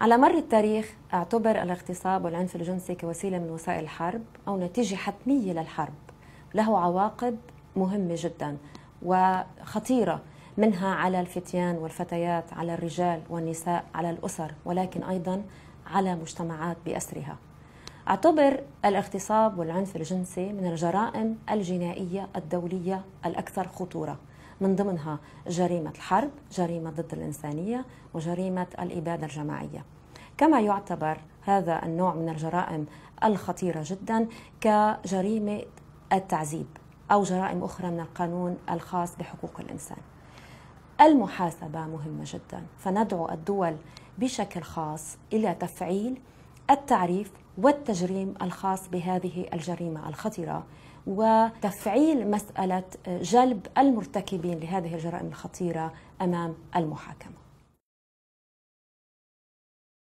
على مر التاريخ اعتبر الاغتصاب والعنف الجنسي كوسيلة من وسائل الحرب أو نتيجة حتمية للحرب له عواقب مهمة جدا وخطيرة منها على الفتيان والفتيات على الرجال والنساء على الأسر ولكن أيضا على مجتمعات بأسرها اعتبر الاغتصاب والعنف الجنسي من الجرائم الجنائية الدولية الأكثر خطورة من ضمنها جريمة الحرب جريمة ضد الإنسانية وجريمة الإبادة الجماعية كما يعتبر هذا النوع من الجرائم الخطيرة جدا كجريمة التعذيب أو جرائم أخرى من القانون الخاص بحقوق الإنسان المحاسبة مهمة جدا فندعو الدول بشكل خاص إلى تفعيل التعريف والتجريم الخاص بهذه الجريمه الخطيره وتفعيل مساله جلب المرتكبين لهذه الجرائم الخطيره امام المحاكمه